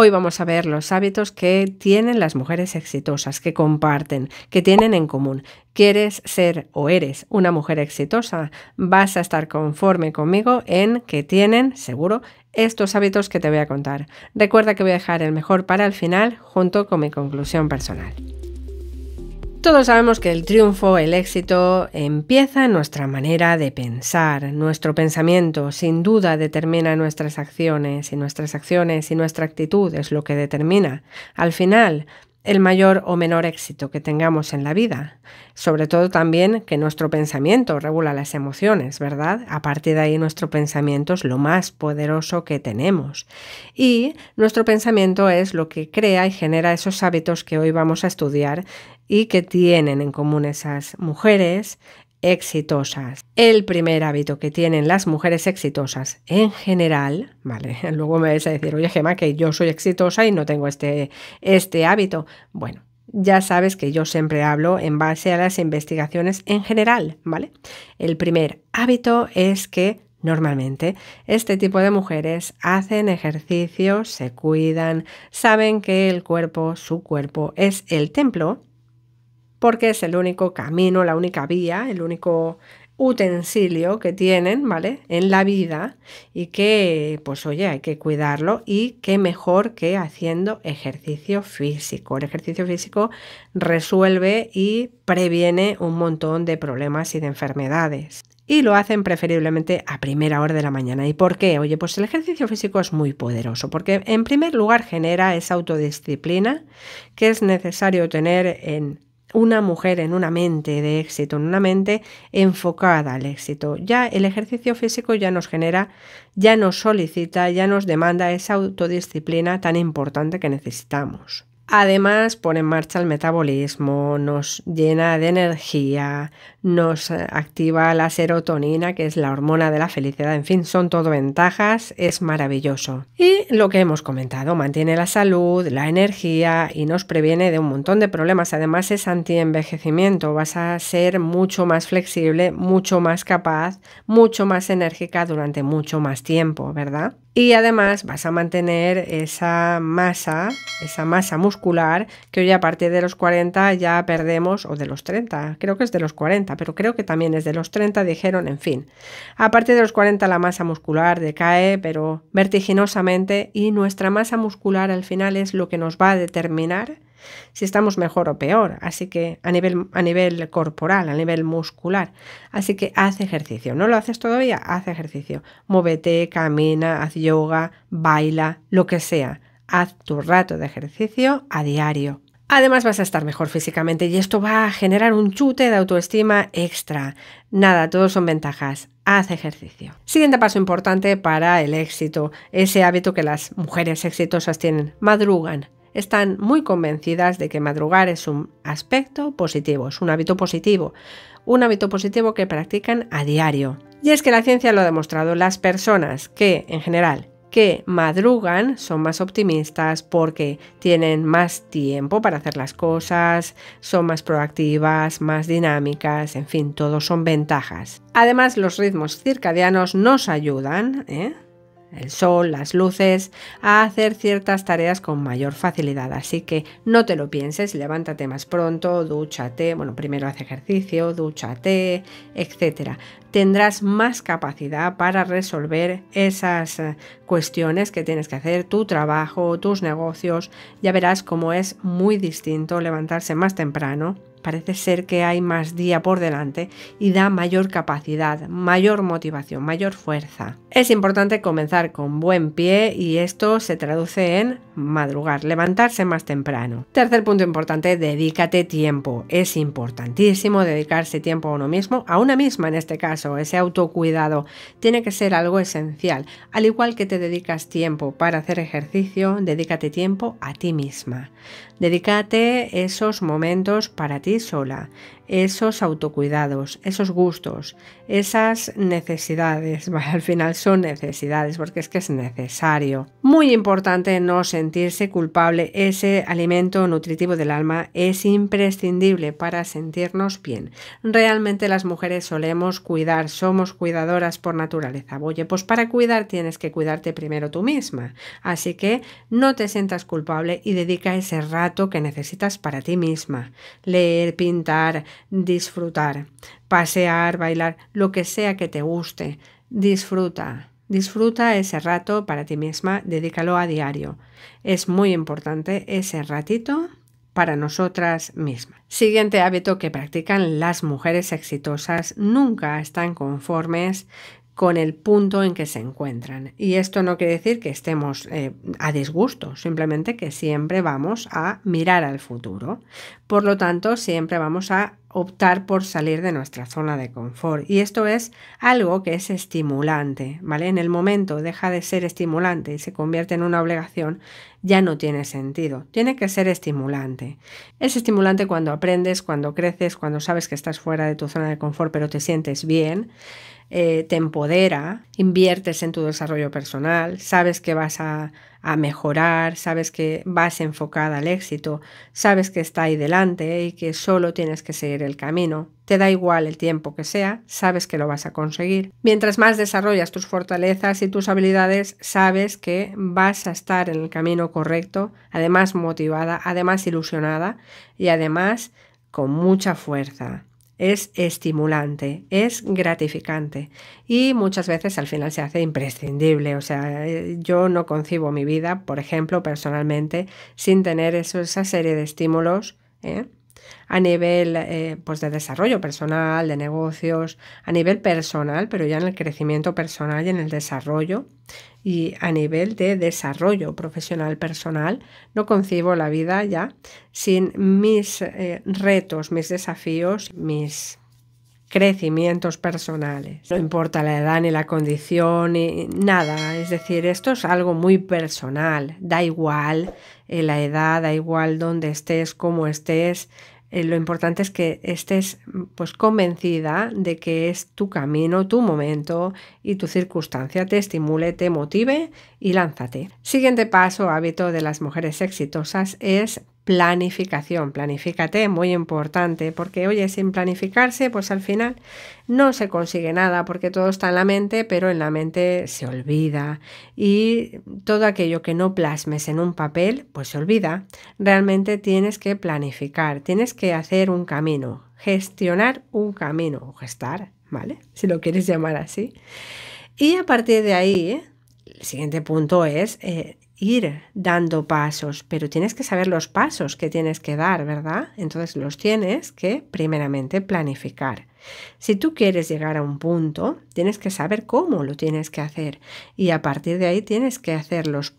Hoy vamos a ver los hábitos que tienen las mujeres exitosas, que comparten, que tienen en común. ¿Quieres ser o eres una mujer exitosa? Vas a estar conforme conmigo en que tienen, seguro, estos hábitos que te voy a contar. Recuerda que voy a dejar el mejor para el final junto con mi conclusión personal. Todos sabemos que el triunfo, el éxito, empieza en nuestra manera de pensar. Nuestro pensamiento sin duda determina nuestras acciones y nuestras acciones y nuestra actitud es lo que determina. Al final, el mayor o menor éxito que tengamos en la vida. Sobre todo también que nuestro pensamiento regula las emociones, ¿verdad? A partir de ahí nuestro pensamiento es lo más poderoso que tenemos. Y nuestro pensamiento es lo que crea y genera esos hábitos que hoy vamos a estudiar y que tienen en común esas mujeres, exitosas. El primer hábito que tienen las mujeres exitosas en general, ¿vale? Luego me vais a decir, oye Gemma, que yo soy exitosa y no tengo este, este hábito. Bueno, ya sabes que yo siempre hablo en base a las investigaciones en general, ¿vale? El primer hábito es que Normalmente, este tipo de mujeres hacen ejercicio, se cuidan, saben que el cuerpo, su cuerpo, es el templo porque es el único camino, la única vía, el único utensilio que tienen, ¿vale? En la vida y que, pues oye, hay que cuidarlo y qué mejor que haciendo ejercicio físico. El ejercicio físico resuelve y previene un montón de problemas y de enfermedades. Y lo hacen preferiblemente a primera hora de la mañana. ¿Y por qué? Oye, pues el ejercicio físico es muy poderoso, porque en primer lugar genera esa autodisciplina que es necesario tener en una mujer en una mente de éxito, en una mente enfocada al éxito. Ya el ejercicio físico ya nos genera, ya nos solicita, ya nos demanda esa autodisciplina tan importante que necesitamos. Además, pone en marcha el metabolismo, nos llena de energía, nos eh, activa la serotonina, que es la hormona de la felicidad, en fin, son todo ventajas, es maravilloso. Y lo que hemos comentado, mantiene la salud, la energía y nos previene de un montón de problemas. Además, es antienvejecimiento, vas a ser mucho más flexible, mucho más capaz, mucho más enérgica durante mucho más tiempo, ¿verdad? Y además vas a mantener esa masa, esa masa muscular, que hoy a partir de los 40 ya perdemos, o de los 30, creo que es de los 40, pero creo que también es de los 30, dijeron, en fin. A partir de los 40 la masa muscular decae, pero vertiginosamente, y nuestra masa muscular al final es lo que nos va a determinar si estamos mejor o peor, así que a nivel, a nivel corporal, a nivel muscular. Así que haz ejercicio. ¿No lo haces todavía? Haz ejercicio. Móvete, camina, haz yoga, baila, lo que sea. Haz tu rato de ejercicio a diario. Además vas a estar mejor físicamente y esto va a generar un chute de autoestima extra. Nada, todos son ventajas. Haz ejercicio. Siguiente paso importante para el éxito, ese hábito que las mujeres exitosas tienen. Madrugan están muy convencidas de que madrugar es un aspecto positivo, es un hábito positivo, un hábito positivo que practican a diario. Y es que la ciencia lo ha demostrado, las personas que, en general, que madrugan son más optimistas porque tienen más tiempo para hacer las cosas, son más proactivas, más dinámicas, en fin, todos son ventajas. Además, los ritmos circadianos nos ayudan, ¿eh? el sol, las luces, a hacer ciertas tareas con mayor facilidad. Así que no te lo pienses, levántate más pronto, dúchate, bueno, primero haz ejercicio, dúchate, etcétera. Tendrás más capacidad para resolver esas eh, cuestiones que tienes que hacer, tu trabajo, tus negocios. Ya verás cómo es muy distinto levantarse más temprano parece ser que hay más día por delante y da mayor capacidad, mayor motivación, mayor fuerza. Es importante comenzar con buen pie y esto se traduce en madrugar, levantarse más temprano. Tercer punto importante, dedícate tiempo. Es importantísimo dedicarse tiempo a uno mismo, a una misma en este caso, ese autocuidado tiene que ser algo esencial. Al igual que te dedicas tiempo para hacer ejercicio, dedícate tiempo a ti misma. Dedícate esos momentos para ti sola, esos autocuidados, esos gustos, esas necesidades. al final son necesidades porque es que es necesario. Muy importante no sentirse culpable. Ese alimento nutritivo del alma es imprescindible para sentirnos bien. Realmente las mujeres solemos cuidar, somos cuidadoras por naturaleza. Oye, pues para cuidar tienes que cuidarte primero tú misma. Así que no te sientas culpable y dedica ese rato que necesitas para ti misma. Lee pintar, disfrutar, pasear, bailar, lo que sea que te guste. Disfruta. Disfruta ese rato para ti misma, dedícalo a diario. Es muy importante ese ratito para nosotras mismas. Siguiente hábito que practican las mujeres exitosas, nunca están conformes con el punto en que se encuentran. Y esto no quiere decir que estemos eh, a disgusto, simplemente que siempre vamos a mirar al futuro. Por lo tanto, siempre vamos a optar por salir de nuestra zona de confort. Y esto es algo que es estimulante, ¿vale? En el momento deja de ser estimulante y se convierte en una obligación, ya no tiene sentido. Tiene que ser estimulante. Es estimulante cuando aprendes, cuando creces, cuando sabes que estás fuera de tu zona de confort, pero te sientes bien. Eh, te empodera, inviertes en tu desarrollo personal, sabes que vas a, a, mejorar, sabes que vas enfocada al éxito, sabes que está ahí delante y que solo tienes que seguir el camino. Te da igual el tiempo que sea, sabes que lo vas a conseguir. Mientras más desarrollas tus fortalezas y tus habilidades, sabes que vas a estar en el camino correcto, además motivada, además ilusionada y además con mucha fuerza es estimulante, es gratificante y muchas veces al final se hace imprescindible. O sea, eh, yo no concibo mi vida, por ejemplo, personalmente, sin tener esa serie de estímulos ¿eh? a nivel eh, pues, de desarrollo personal, de negocios, a nivel personal, pero ya en el crecimiento personal y en el desarrollo, y a nivel de desarrollo profesional personal, no concibo la vida ya sin mis eh, retos, mis desafíos, mis crecimientos personales. No importa la edad ni la condición ni nada. Es decir, esto es algo muy personal. Da igual eh, la edad, da igual dónde estés, cómo estés, eh, lo importante es que estés pues convencida de que es tu camino, tu momento y tu circunstancia te estimule, te motive y lánzate. Siguiente paso, hábito de las mujeres exitosas es planificación. Planifícate, muy importante, porque oye, sin planificarse, pues al final no se consigue nada, porque todo está en la mente, pero en la mente se olvida y todo aquello que no plasmes en un papel, pues se olvida. Realmente tienes que planificar, tienes que hacer un camino, gestionar un camino gestar, ¿vale? Si lo quieres llamar así. Y a partir de ahí, el siguiente punto es... Eh, ir dando pasos, pero tienes que saber los pasos que tienes que dar, ¿verdad? Entonces los tienes que primeramente planificar. Si tú quieres llegar a un punto, tienes que saber cómo lo tienes que hacer y a partir de ahí tienes que hacer los,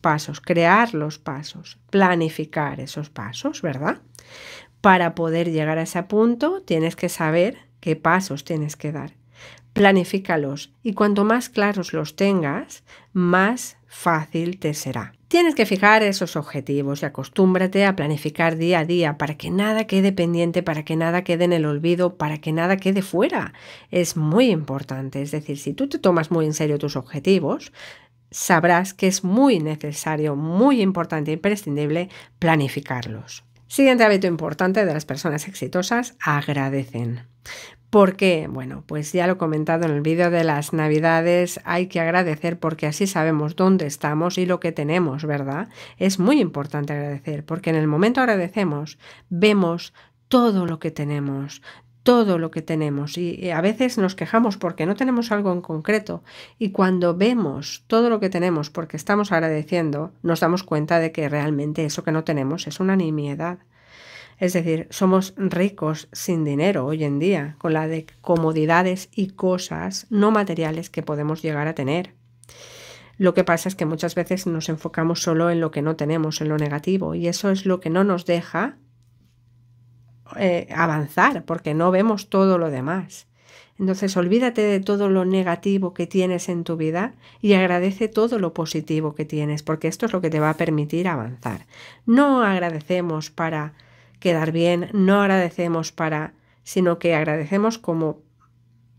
pasos, crear los pasos, planificar esos pasos, ¿verdad? Para poder llegar a ese punto, tienes que saber qué pasos tienes que dar planifícalos y cuanto más claros los tengas, más fácil te será. Tienes que fijar esos objetivos y acostúmbrate a planificar día a día para que nada quede pendiente, para que nada quede en el olvido, para que nada quede fuera. Es muy importante, es decir, si tú te tomas muy en serio tus objetivos, sabrás que es muy necesario, muy importante, e imprescindible planificarlos. Siguiente hábito importante de las personas exitosas, agradecen. Porque, bueno, pues ya lo he comentado en el vídeo de las navidades, hay que agradecer porque así sabemos dónde estamos y lo que tenemos, ¿verdad? Es muy importante agradecer porque en el momento agradecemos, vemos todo lo que tenemos, todo lo que tenemos y a veces nos quejamos porque no tenemos algo en concreto y cuando vemos todo lo que tenemos porque estamos agradeciendo, nos damos cuenta de que realmente eso que no tenemos es una nimiedad. Es decir, somos ricos sin dinero hoy en día, con la de comodidades y cosas no materiales que podemos llegar a tener. Lo que pasa es que muchas veces nos enfocamos solo en lo que no tenemos, en lo negativo, y eso es lo que no nos deja eh, avanzar, porque no vemos todo lo demás. Entonces olvídate de todo lo negativo que tienes en tu vida y agradece todo lo positivo que tienes, porque esto es lo que te va a permitir avanzar. No agradecemos para quedar bien, no agradecemos para, sino que agradecemos como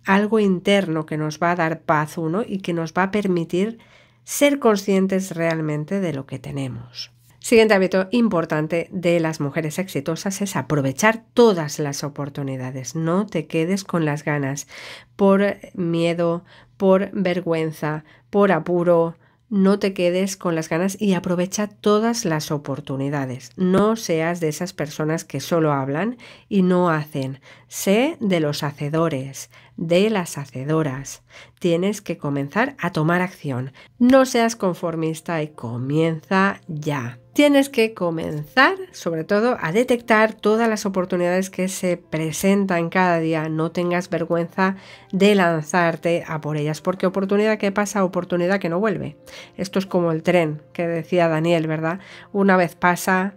algo interno que nos va a dar paz uno y que nos va a permitir ser conscientes realmente de lo que tenemos. Siguiente hábito importante de las mujeres exitosas es aprovechar todas las oportunidades. No te quedes con las ganas por miedo, por vergüenza, por apuro, no te quedes con las ganas y aprovecha todas las oportunidades. No seas de esas personas que solo hablan y no hacen. Sé de los hacedores, de las hacedoras. Tienes que comenzar a tomar acción. No seas conformista y comienza ya. Tienes que comenzar, sobre todo, a detectar todas las oportunidades que se presentan cada día. No tengas vergüenza de lanzarte a por ellas, porque oportunidad que pasa, oportunidad que no vuelve. Esto es como el tren que decía Daniel, ¿verdad? Una vez pasa,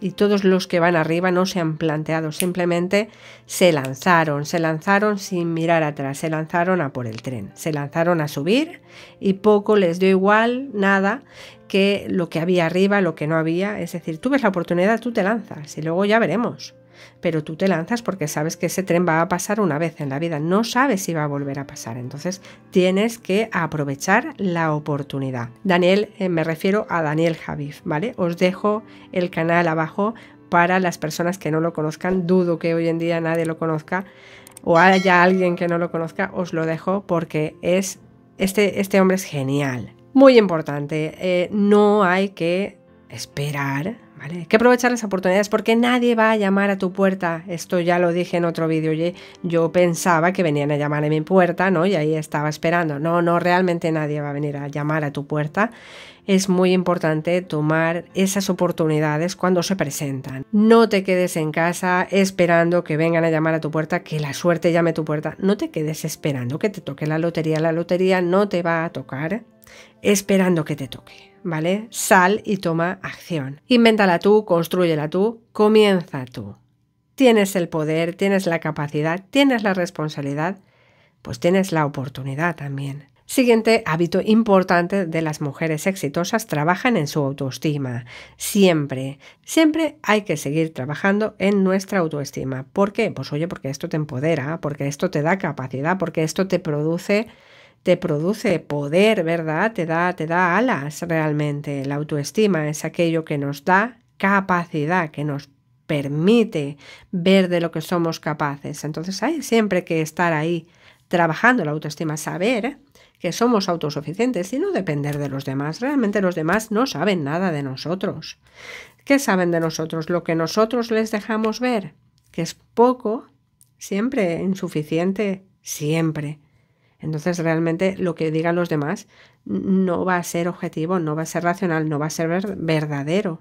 y todos los que van arriba no se han planteado, simplemente se lanzaron, se lanzaron sin mirar atrás, se lanzaron a por el tren, se lanzaron a subir y poco les dio igual, nada, que lo que había arriba, lo que no había, es decir, tú ves la oportunidad, tú te lanzas y luego ya veremos pero tú te lanzas porque sabes que ese tren va a pasar una vez en la vida, no sabes si va a volver a pasar, entonces tienes que aprovechar la oportunidad. Daniel, eh, me refiero a Daniel Javif, ¿vale? Os dejo el canal abajo para las personas que no lo conozcan, dudo que hoy en día nadie lo conozca o haya alguien que no lo conozca, os lo dejo porque es este, este hombre es genial. Muy importante, eh, no hay que esperar hay que aprovechar las oportunidades porque nadie va a llamar a tu puerta. Esto ya lo dije en otro vídeo. Yo, pensaba que venían a llamar a mi puerta, ¿no? Y ahí estaba esperando. No, no, realmente nadie va a venir a llamar a tu puerta. Es muy importante tomar esas oportunidades cuando se presentan. No te quedes en casa esperando que vengan a llamar a tu puerta, que la suerte llame a tu puerta. No te quedes esperando que te toque la lotería. La lotería no te va a tocar esperando que te toque. ¿vale? Sal y toma acción. Invéntala tú, construyela tú, comienza tú. Tienes el poder, tienes la capacidad, tienes la responsabilidad, pues tienes la oportunidad también. Siguiente hábito importante de las mujeres exitosas, trabajan en su autoestima. Siempre, siempre hay que seguir trabajando en nuestra autoestima. ¿Por qué? Pues oye, porque esto te empodera, porque esto te da capacidad, porque esto te produce te produce poder, ¿verdad? Te da, te da alas realmente. La autoestima es aquello que nos da capacidad, que nos permite ver de lo que somos capaces. Entonces hay siempre que estar ahí trabajando la autoestima, saber que somos autosuficientes y no depender de los demás. Realmente los demás no saben nada de nosotros. ¿Qué saben de nosotros? Lo que nosotros les dejamos ver, que es poco, siempre insuficiente, siempre. Entonces realmente lo que digan los demás no va a ser objetivo, no va a ser racional, no va a ser verdadero.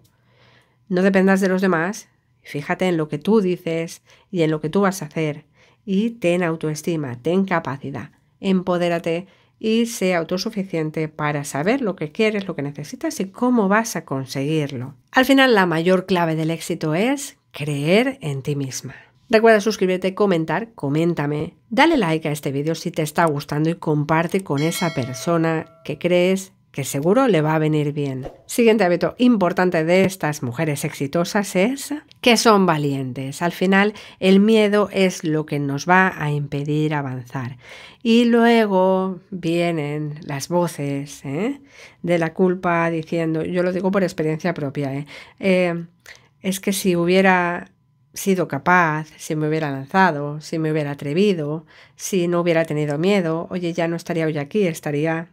No dependas de los demás, fíjate en lo que tú dices y en lo que tú vas a hacer. Y ten autoestima, ten capacidad, empodérate y sea autosuficiente para saber lo que quieres, lo que necesitas y cómo vas a conseguirlo. Al final, la mayor clave del éxito es creer en ti misma. Recuerda suscribirte, comentar, coméntame, dale like a este vídeo si te está gustando y comparte con esa persona que crees que seguro le va a venir bien. Siguiente hábito importante de estas mujeres exitosas es que son valientes. Al final, el miedo es lo que nos va a impedir avanzar. Y luego vienen las voces ¿eh? de la culpa diciendo, yo lo digo por experiencia propia, ¿eh? Eh, es que si hubiera sido capaz, si me hubiera lanzado, si me hubiera atrevido, si no hubiera tenido miedo, oye, ya no estaría hoy aquí, estaría...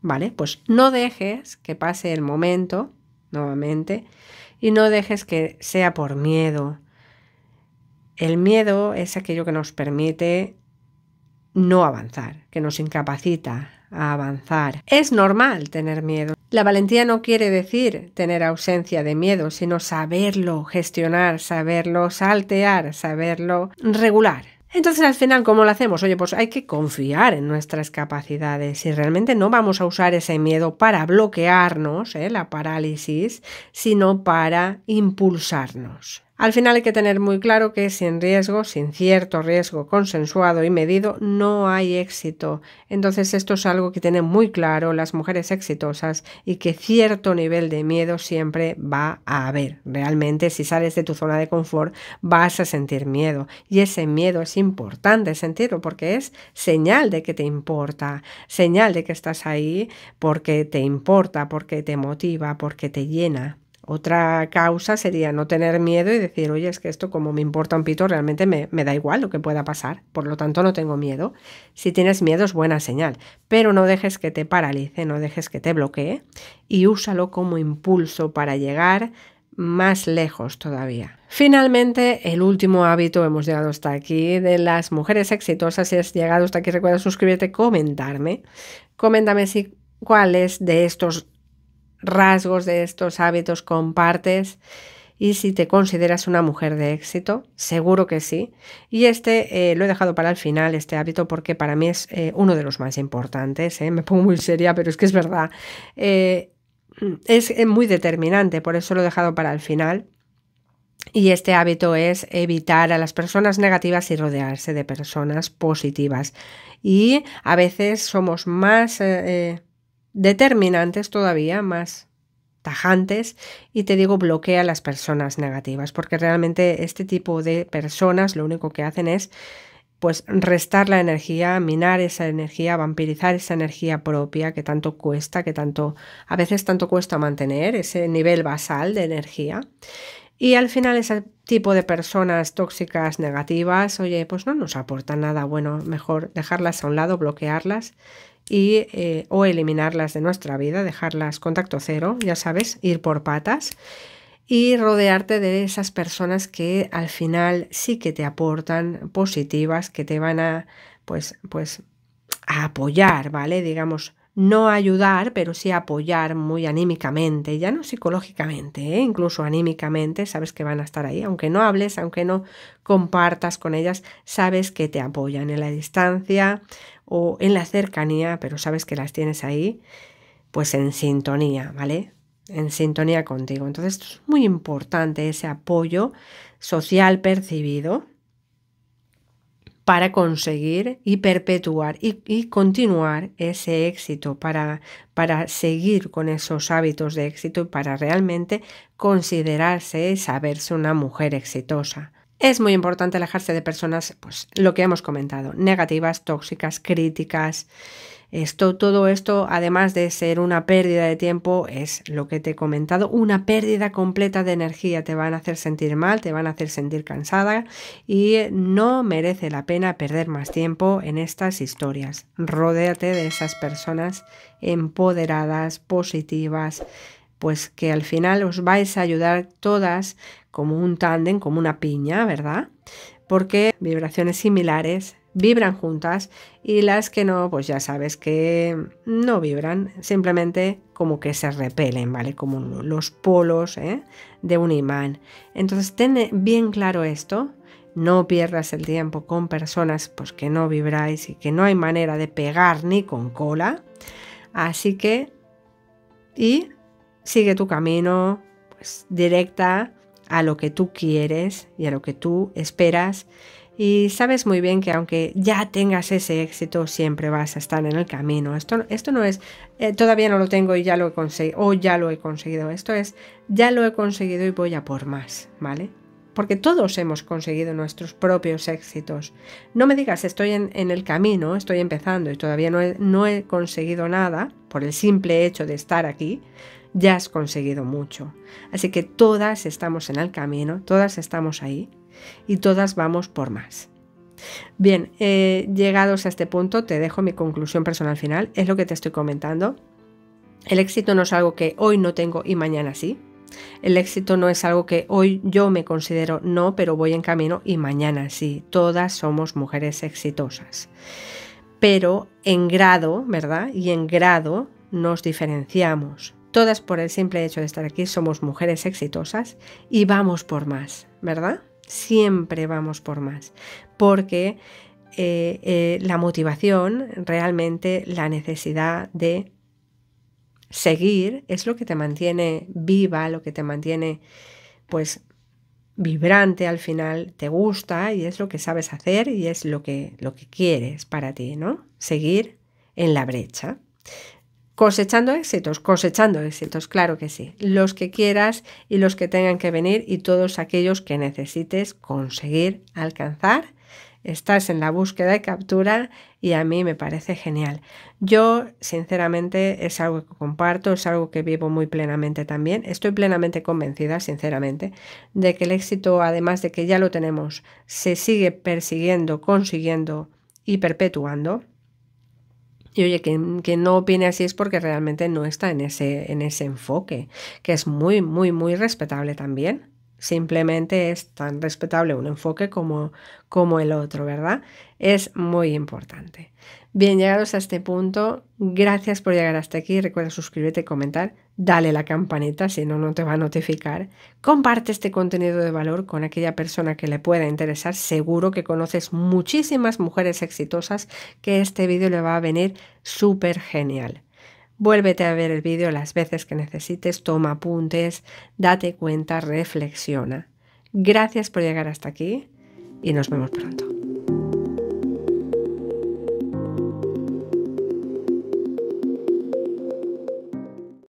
Vale, pues no dejes que pase el momento, nuevamente, y no dejes que sea por miedo. El miedo es aquello que nos permite no avanzar, que nos incapacita a avanzar. Es normal tener miedo. La valentía no quiere decir tener ausencia de miedo, sino saberlo gestionar, saberlo saltear, saberlo regular. Entonces al final, ¿cómo lo hacemos? Oye, pues hay que confiar en nuestras capacidades y realmente no vamos a usar ese miedo para bloquearnos, ¿eh? la parálisis, sino para impulsarnos. Al final hay que tener muy claro que sin riesgo, sin cierto riesgo consensuado y medido, no hay éxito. Entonces esto es algo que tienen muy claro las mujeres exitosas y que cierto nivel de miedo siempre va a haber. Realmente si sales de tu zona de confort vas a sentir miedo y ese miedo es importante sentirlo porque es señal de que te importa, señal de que estás ahí porque te importa, porque te motiva, porque te llena. Otra causa sería no tener miedo y decir, oye, es que esto como me importa un pito, realmente me, da igual lo que pueda pasar, por lo tanto no tengo miedo. Si tienes miedo es buena señal, pero no dejes que te paralice, no dejes que te bloquee y úsalo como impulso para llegar más lejos todavía. Finalmente, el último hábito, hemos llegado hasta aquí, de las mujeres exitosas. Si has llegado hasta aquí, recuerda suscribirte, comentarme. Coméntame si es de estos rasgos de estos hábitos compartes y si te consideras una mujer de éxito, seguro que sí. Y este eh, lo he dejado para el final, este hábito, porque para mí es eh, uno de los más importantes. Eh. Me pongo muy seria, pero es que es verdad. es muy determinante, por eso lo he dejado para el final. Y este hábito es evitar a las personas negativas y rodearse de personas positivas. Y a veces somos más determinantes todavía más tajantes y te digo bloquea a las personas negativas porque realmente este tipo de personas lo único que hacen es pues restar la energía, minar esa energía, vampirizar esa energía propia que tanto cuesta, que tanto a veces tanto cuesta mantener ese nivel basal de energía. Y al final ese tipo de personas tóxicas, negativas, oye, pues no nos aporta nada bueno, mejor dejarlas a un lado, bloquearlas y, eh, o eliminarlas de nuestra vida, dejarlas contacto cero, ya sabes, ir por patas y rodearte de esas personas que al final sí que te aportan positivas, que te van a, pues, pues, a apoyar, ¿vale? Digamos, no ayudar, pero sí apoyar muy anímicamente, ya no psicológicamente, ¿eh? incluso anímicamente, sabes que van a estar ahí, aunque no hables, aunque no compartas con ellas, sabes que te apoyan en la distancia o en la cercanía, pero sabes que las tienes ahí, pues en sintonía, ¿vale? En sintonía contigo. Entonces, esto es muy importante ese apoyo social percibido para conseguir y perpetuar y, continuar ese éxito, para, para seguir con esos hábitos de éxito y para realmente considerarse y saberse una mujer exitosa. Es muy importante alejarse de personas, pues lo que hemos comentado, negativas, tóxicas, críticas, esto, todo esto, además de ser una pérdida de tiempo, es lo que te he comentado, una pérdida completa de energía. Te van a hacer sentir mal, te van a hacer sentir cansada y no merece la pena perder más tiempo en estas historias. Rodéate de esas personas empoderadas, positivas, pues que al final os vais a ayudar todas como un tándem, como una piña, ¿verdad? Porque vibraciones similares vibran juntas y las que no, pues ya sabes que no vibran, simplemente como que se repelen, ¿vale? Como los polos ¿eh? de un imán. Entonces, ten bien claro esto. No pierdas el tiempo con personas pues, que no vibráis y que no hay manera de pegar ni con cola. Así que, y sigue tu camino pues, directa a lo que tú quieres y a lo que tú esperas y sabes muy bien que aunque ya tengas ese éxito, siempre vas a estar en el camino. Esto, esto no es, eh, todavía no lo tengo y ya lo he conseguido, o ya lo he conseguido. Esto es, ya lo he conseguido y voy a por más, ¿vale? Porque todos hemos conseguido nuestros propios éxitos. No me digas, estoy en, el camino, estoy empezando y todavía no he conseguido nada por el simple hecho de estar aquí ya has conseguido mucho. Así que todas estamos en el camino, todas estamos ahí y todas vamos por más. Bien, eh, llegados a este punto, te dejo mi conclusión personal final, es lo que te estoy comentando. El éxito no es algo que hoy no tengo y mañana sí. El éxito no es algo que hoy yo me considero no, pero voy en camino y mañana sí. Todas somos mujeres exitosas. Pero en grado, ¿verdad? Y en grado nos diferenciamos. Todas por el simple hecho de estar aquí somos mujeres exitosas y vamos por más, ¿verdad? Siempre vamos por más, porque eh, eh, la motivación, realmente la necesidad de seguir es lo que te mantiene viva, lo que te mantiene pues vibrante al final, te gusta y es lo que sabes hacer y es lo que, lo que quieres para ti, ¿no? Seguir en la brecha. Cosechando éxitos, cosechando éxitos, claro que sí. Los que quieras y los que tengan que venir y todos aquellos que necesites conseguir alcanzar. Estás en la búsqueda y captura y a mí me parece genial. Yo, sinceramente, es algo que comparto, es algo que vivo muy plenamente también. Estoy plenamente convencida, sinceramente, de que el éxito, además de que ya lo tenemos, se sigue persiguiendo, consiguiendo y perpetuando. Y oye, quien, no opine así es porque realmente no está en ese, en ese enfoque, que es muy, muy, muy respetable también. Simplemente es tan respetable un enfoque como, como el otro, ¿verdad? Es muy importante. Bien, llegados a este punto, gracias por llegar hasta aquí. Recuerda suscribirte, comentar, dale la campanita, si no, no te va a notificar. Comparte este contenido de valor con aquella persona que le pueda interesar. Seguro que conoces muchísimas mujeres exitosas que este vídeo le va a venir súper genial. Vuélvete a ver el vídeo las veces que necesites, toma apuntes, date cuenta, reflexiona. Gracias por llegar hasta aquí y nos vemos pronto.